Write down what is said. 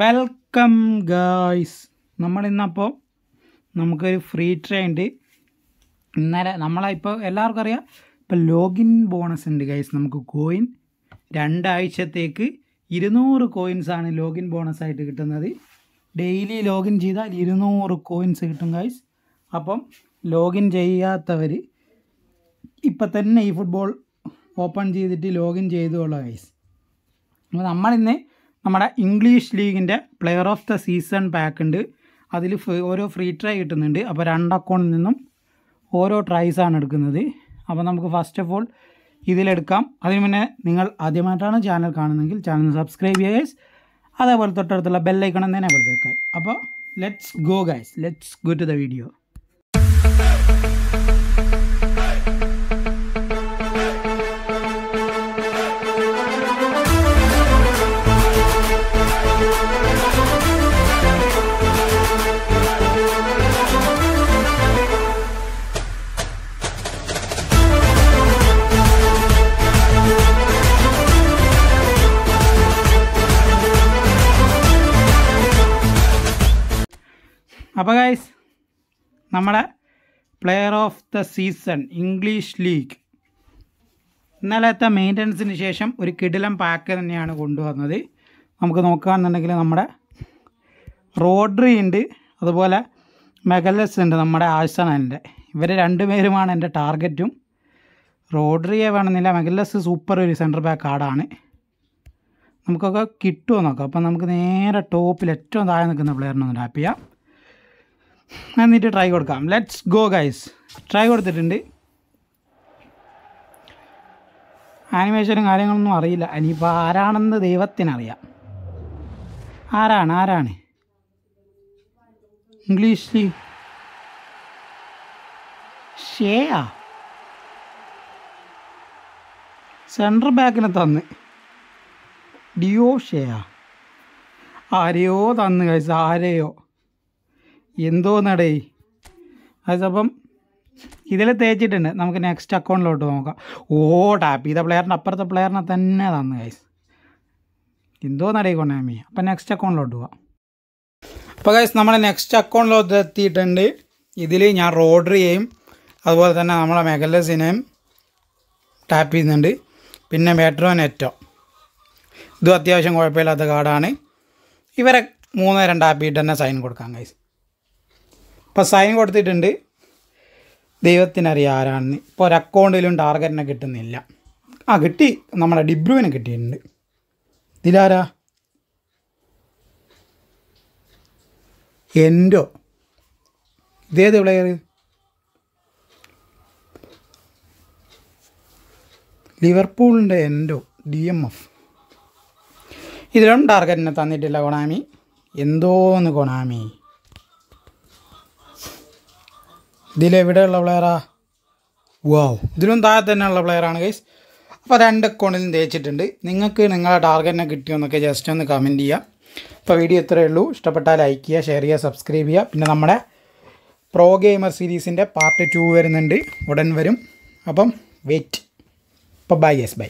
welcome നമ്മൾ നമ്മളിന്നപ്പോൾ നമുക്കൊരു free ഉണ്ട് ഇന്നലെ നമ്മളിപ്പോൾ എല്ലാവർക്കും അറിയാം ഇപ്പോൾ ലോഗിൻ ബോണസ് ഉണ്ട് ഗൈസ് നമുക്ക് കോയിൻ രണ്ടാഴ്ചത്തേക്ക് ഇരുന്നൂറ് കോയിൻസാണ് ലോഗിൻ ബോണസ് ആയിട്ട് കിട്ടുന്നത് ഡെയിലി ലോഗിൻ ചെയ്താൽ ഇരുന്നൂറ് കോയിൻസ് കിട്ടും ഗൈസ് അപ്പം ലോഗിൻ ചെയ്യാത്തവർ ഇപ്പം തന്നെ ഈ ഫുട്ബോൾ ഓപ്പൺ ചെയ്തിട്ട് ലോഗിൻ ചെയ്തോളാം ഗൈസ് അപ്പോൾ നമ്മളിന്ന് നമ്മുടെ ഇംഗ്ലീഷ് ലീഗിൻ്റെ player of the season pack ഉണ്ട് അതിൽ ഓരോ ഫ്രീ ട്രൈ കിട്ടുന്നുണ്ട് അപ്പോൾ രണ്ട് അക്കൗണ്ടിൽ നിന്നും ഓരോ ട്രൈസാണ് എടുക്കുന്നത് അപ്പോൾ നമുക്ക് ഫസ്റ്റ് ഓഫ് ഓൾ ഇതിലെടുക്കാം അതിന് മുന്നേ നിങ്ങൾ ആദ്യമായിട്ടാണ് ചാനൽ കാണുന്നതെങ്കിൽ ചാനൽ സബ്സ്ക്രൈബ് ചെയ്യുക അതേപോലെ തൊട്ടടുത്തുള്ള ബെല്ലൈക്കണം തന്നെ വെറുതെ അപ്പോൾ let's go guys let's go to the video അപ്പോൾ ഗൈസ് നമ്മുടെ player of the season English league ഇന്നലത്തെ മെയിൻ്റനൻസിന് ശേഷം ഒരു കിടിലം പാക്ക് തന്നെയാണ് കൊണ്ടുവന്നത് നമുക്ക് നോക്കുകയാണെന്നുണ്ടെങ്കിൽ നമ്മുടെ റോഡ്രി ഉണ്ട് അതുപോലെ മെഗലസ് ഉണ്ട് നമ്മുടെ ആഴ്സണലിൻ്റെ ഇവർ രണ്ടുപേരുമാണ് എൻ്റെ ടാർഗറ്റും റോഡ്രിയെ വേണമെന്നില്ല മെഗലസ് സൂപ്പർ ഒരു സെൻറ്റർ ബാക്ക് ആടാണ് നമുക്കൊക്കെ കിട്ടുമോ നോക്കാം അപ്പം നമുക്ക് നേരെ ടോപ്പിൽ ഏറ്റവും താഴെ നിൽക്കുന്ന പ്ലെയറിനൊന്ന് ടാപ്പ് ചെയ്യാം എന്നിട്ട് ട്രൈ കൊടുക്കാം ലെറ്റ്സ് ഗോ ഗൈസ് ട്രൈ കൊടുത്തിട്ടുണ്ട് ആനിമേഷനും കാര്യങ്ങളൊന്നും അറിയില്ല ഇനിയിപ്പോൾ ആരാണെന്ന് ദൈവത്തിനറിയാം ആരാണ് ആരാണ് ഇംഗ്ലീഷിൽ ഷേയാ സെൻട്രൽ ബാക്കിന് തന്ന് ഡിയോ ഷേയാ ആരെയോ തന്ന് കഴിച്ച ആരെയോ എന്തോ നടേ അതപ്പം ഇതിൽ തേച്ചിട്ടുണ്ട് നമുക്ക് നെക്സ്റ്റ് അക്കൗണ്ടിലോട്ട് നോക്കാം ഓ ടാപ്പ് ചെയ്ത പ്ലെയറിൻ്റെ അപ്പുറത്തെ പ്ലെയറിനെ തന്നെ തന്നു ഗൈസ് എന്തോ നടേ കൊണ്ടാമി അപ്പം നെക്സ്റ്റ് അക്കൗണ്ടിലോട്ട് പോവാം അപ്പോൾ ഗൈസ് നമ്മൾ നെക്സ്റ്റ് അക്കൗണ്ടിലോട്ട് എത്തിയിട്ടുണ്ട് ഇതിൽ ഞാൻ ചെയ്യും അതുപോലെ തന്നെ നമ്മളെ മെഗലസിനെയും ടാപ്പ് ചെയ്യുന്നുണ്ട് പിന്നെ മെട്രോ നെറ്റോ ഇതും അത്യാവശ്യം കുഴപ്പമില്ലാത്ത കാർഡാണ് ഇവരെ മൂന്ന് നേരം ടാപ്പ് ചെയ്തിട്ട് തന്നെ സൈൻ കൊടുക്കാം ഗൈസ് ഇപ്പം സൈൻ കൊടുത്തിട്ടുണ്ട് ദൈവത്തിനറിയാം ആരാണെന്ന് ഇപ്പോൾ ഒരു അക്കൗണ്ടിലും ടാർഗറ്റിനെ കിട്ടുന്നില്ല ആ കിട്ടി നമ്മുടെ ഡിബ്രുവിനെ കിട്ടിയിട്ടുണ്ട് ഇതിലാരാ എൻഡോ ഇതേത് പ്ലെയർ ലിവർപൂളിൻ്റെ എൻഡോ ഡി എം എഫ് ഇതിലും ടാർഗറ്റിനെ തന്നിട്ടില്ല കൊണാമി എന്തോന്ന് കൊണാമി ഇതിലെവിടെയുള്ള പ്ലെയറാ വാവ് ഇതിലും താഴെ തന്നെയുള്ള പ്ലെയറാണ് ഗൈസ് അപ്പോൾ രണ്ട് അക്കൗണ്ടിലും തേച്ചിട്ടുണ്ട് നിങ്ങൾക്ക് നിങ്ങളുടെ ടാർഗറ്റിനെ കിട്ടിയോ ജസ്റ്റ് ഒന്ന് കമൻറ്റ് ചെയ്യാം അപ്പോൾ വീഡിയോ ഇത്രയേ ഉള്ളൂ ഇഷ്ടപ്പെട്ടാൽ ലൈക്ക് ചെയ്യുക ഷെയർ ചെയ്യുക സബ്സ്ക്രൈബ് ചെയ്യുക പിന്നെ നമ്മുടെ പ്രോ ഗെയിമർ സീരീസിൻ്റെ പാർട്ട് ടു വരുന്നുണ്ട് ഉടൻ വരും അപ്പം വെയിറ്റ് അപ്പോൾ ബൈ യെസ് ബൈ